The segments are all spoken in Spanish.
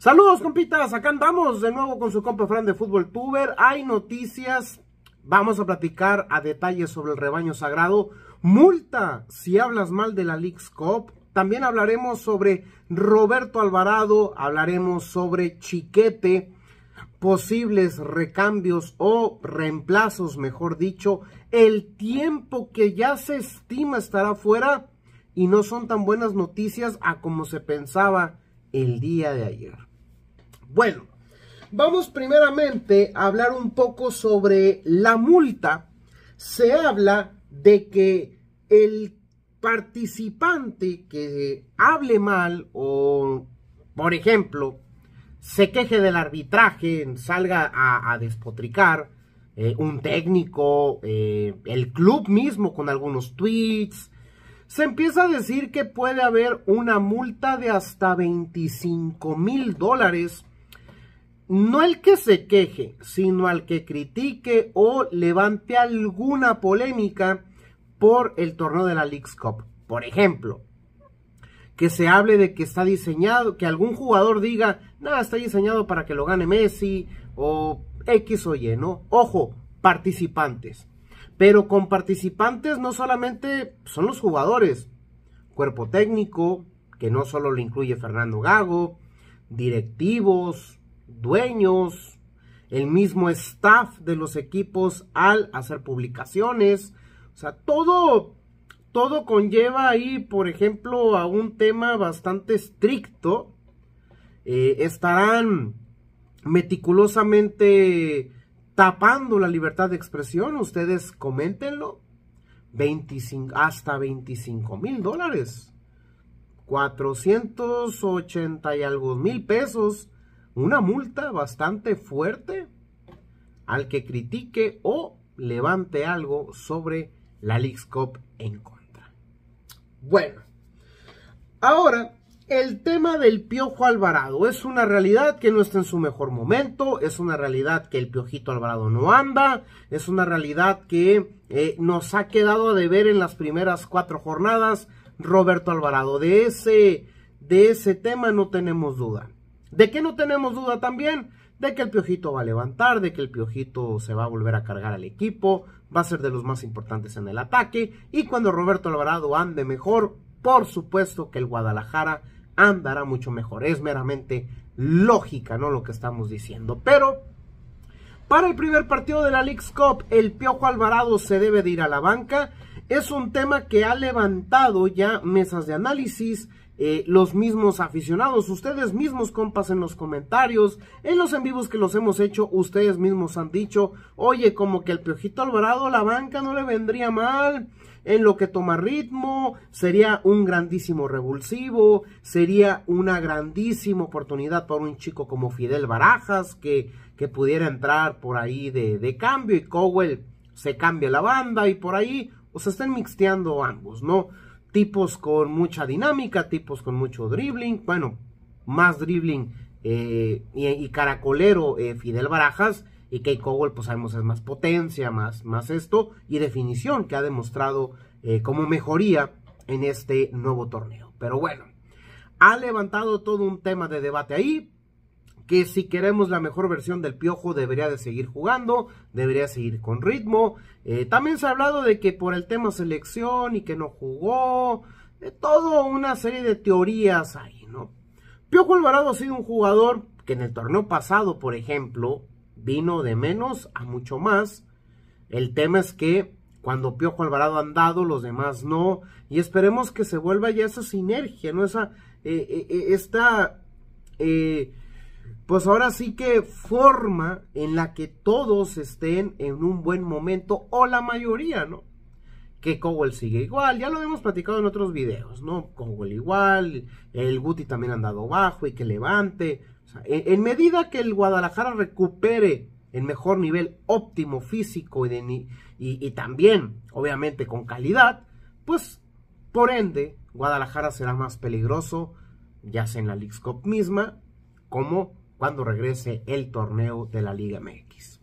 Saludos, compitas. Acá andamos de nuevo con su compa Fran de Fútbol Tuber. Hay noticias. Vamos a platicar a detalle sobre el rebaño sagrado. Multa si hablas mal de la League's Cup. También hablaremos sobre Roberto Alvarado. Hablaremos sobre Chiquete. Posibles recambios o reemplazos, mejor dicho. El tiempo que ya se estima estará fuera. Y no son tan buenas noticias a como se pensaba el día de ayer. Bueno, vamos primeramente a hablar un poco sobre la multa. Se habla de que el participante que hable mal o, por ejemplo, se queje del arbitraje, salga a, despotricar, eh, un técnico, eh, el club mismo con algunos tweets, se empieza a decir que puede haber una multa de hasta 25 mil dólares no el que se queje, sino al que critique o levante alguna polémica por el torneo de la League's Cup. Por ejemplo, que se hable de que está diseñado, que algún jugador diga, nada, está diseñado para que lo gane Messi o X o Y, ¿no? Ojo, participantes. Pero con participantes no solamente son los jugadores, cuerpo técnico, que no solo lo incluye Fernando Gago, directivos, dueños, el mismo staff de los equipos al hacer publicaciones. O sea, todo, todo conlleva ahí, por ejemplo, a un tema bastante estricto. Eh, estarán meticulosamente tapando la libertad de expresión. Ustedes coméntenlo. hasta 25 mil dólares. 480 y algo mil pesos una multa bastante fuerte al que critique o levante algo sobre la League's en contra. Bueno, ahora el tema del Piojo Alvarado es una realidad que no está en su mejor momento, es una realidad que el Piojito Alvarado no anda, es una realidad que eh, nos ha quedado de ver en las primeras cuatro jornadas Roberto Alvarado. De ese, de ese tema no tenemos duda. ¿De que no tenemos duda también? De que el Piojito va a levantar, de que el Piojito se va a volver a cargar al equipo, va a ser de los más importantes en el ataque y cuando Roberto Alvarado ande mejor, por supuesto que el Guadalajara andará mucho mejor. Es meramente lógica, ¿no? Lo que estamos diciendo. Pero para el primer partido de la League's Cup, el Piojo Alvarado se debe de ir a la banca. Es un tema que ha levantado ya mesas de análisis, eh, los mismos aficionados, ustedes mismos compas en los comentarios, en los en vivos que los hemos hecho, ustedes mismos han dicho, oye, como que el Piojito Alvarado la banca no le vendría mal, en lo que toma ritmo, sería un grandísimo revulsivo, sería una grandísima oportunidad para un chico como Fidel Barajas, que, que pudiera entrar por ahí de, cambio, y Cowell se cambia la banda, y por ahí, o sea, están mixteando ambos, ¿no? tipos con mucha dinámica, tipos con mucho dribbling, bueno, más dribbling eh, y, caracolero eh, Fidel Barajas y k Cowell, pues sabemos es más potencia, más, más esto y definición que ha demostrado eh, como mejoría en este nuevo torneo. Pero bueno, ha levantado todo un tema de debate ahí, que si queremos la mejor versión del Piojo debería de seguir jugando, debería seguir con ritmo. Eh, también se ha hablado de que por el tema selección y que no jugó, de todo una serie de teorías ahí, ¿no? Piojo Alvarado ha sido un jugador que en el torneo pasado, por ejemplo, vino de menos a mucho más. El tema es que cuando Piojo Alvarado han dado, los demás no, y esperemos que se vuelva ya esa sinergia, ¿no? Esa, eh, eh, esta... Eh, pues ahora sí que forma en la que todos estén en un buen momento o la mayoría, ¿no? Que Cowell sigue igual, ya lo hemos platicado en otros videos, ¿no? Cowell igual, el Guti también ha dado bajo y que levante. en, medida que el Guadalajara recupere el mejor nivel óptimo físico y, también, obviamente, con calidad, pues por ende, Guadalajara será más peligroso, ya sea en la League Cup misma, como cuando regrese el torneo de la Liga MX.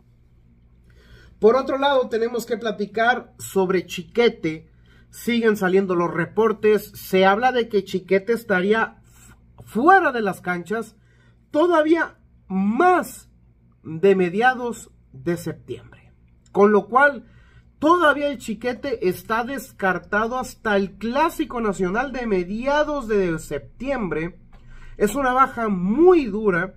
Por otro lado, tenemos que platicar sobre Chiquete. Siguen saliendo los reportes. Se habla de que Chiquete estaría fuera de las canchas todavía más de mediados de septiembre. Con lo cual, todavía el Chiquete está descartado hasta el Clásico Nacional de mediados de septiembre. Es una baja muy dura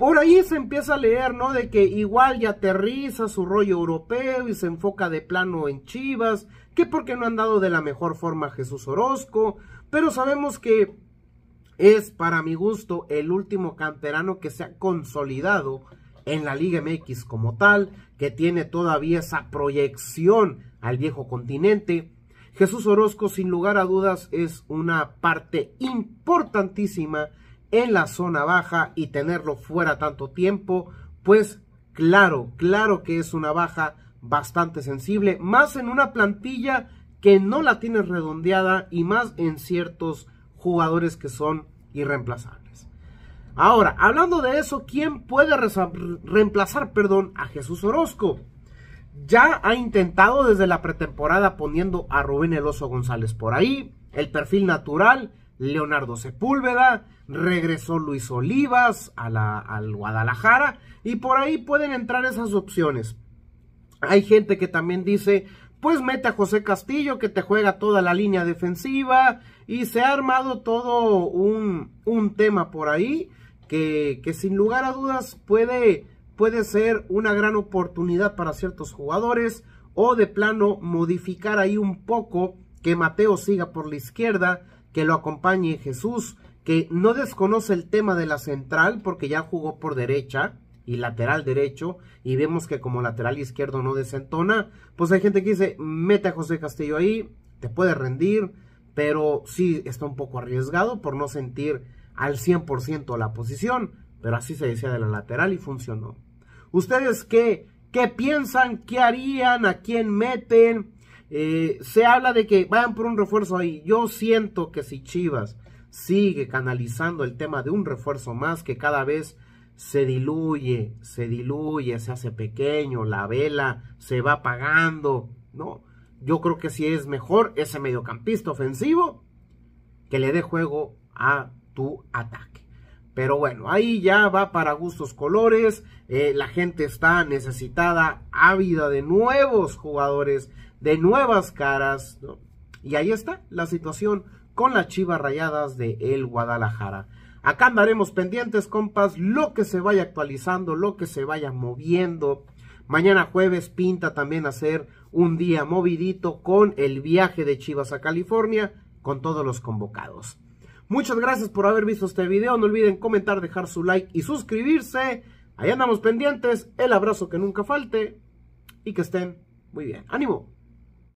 por ahí se empieza a leer, ¿no? De que igual ya aterriza su rollo europeo y se enfoca de plano en Chivas, que porque no han dado de la mejor forma a Jesús Orozco, pero sabemos que es para mi gusto el último canterano que se ha consolidado en la Liga MX como tal, que tiene todavía esa proyección al viejo continente. Jesús Orozco sin lugar a dudas es una parte importantísima en la zona baja y tenerlo fuera tanto tiempo, pues claro, claro que es una baja bastante sensible, más en una plantilla que no la tiene redondeada y más en ciertos jugadores que son irreemplazables. Ahora, hablando de eso, ¿quién puede reemplazar, perdón, a Jesús Orozco? Ya ha intentado desde la pretemporada poniendo a Rubén Eloso González por ahí, el perfil natural Leonardo Sepúlveda, regresó Luis Olivas a la, al Guadalajara y por ahí pueden entrar esas opciones. Hay gente que también dice, pues mete a José Castillo que te juega toda la línea defensiva y se ha armado todo un, un tema por ahí que, que, sin lugar a dudas puede, puede ser una gran oportunidad para ciertos jugadores o de plano modificar ahí un poco que Mateo siga por la izquierda que lo acompañe Jesús, que no desconoce el tema de la central porque ya jugó por derecha y lateral derecho y vemos que como lateral izquierdo no desentona, pues hay gente que dice, mete a José Castillo ahí, te puede rendir, pero sí está un poco arriesgado por no sentir al 100% la posición, pero así se decía de la lateral y funcionó. ¿Ustedes qué, qué piensan? ¿Qué harían? ¿A quién meten? Eh, se habla de que vayan por un refuerzo ahí. Yo siento que si Chivas sigue canalizando el tema de un refuerzo más que cada vez se diluye, se diluye, se hace pequeño, la vela se va apagando, ¿no? Yo creo que si es mejor ese mediocampista ofensivo que le dé juego a tu ataque. Pero bueno, ahí ya va para gustos colores. Eh, la gente está necesitada, ávida de nuevos jugadores de nuevas caras. Y ahí está la situación con las chivas rayadas de el Guadalajara. Acá andaremos pendientes, compas, lo que se vaya actualizando, lo que se vaya moviendo. Mañana jueves pinta también hacer un día movidito con el viaje de Chivas a California con todos los convocados. Muchas gracias por haber visto este video. No olviden comentar, dejar su like y suscribirse. Ahí andamos pendientes. El abrazo que nunca falte y que estén muy bien. ¡Ánimo!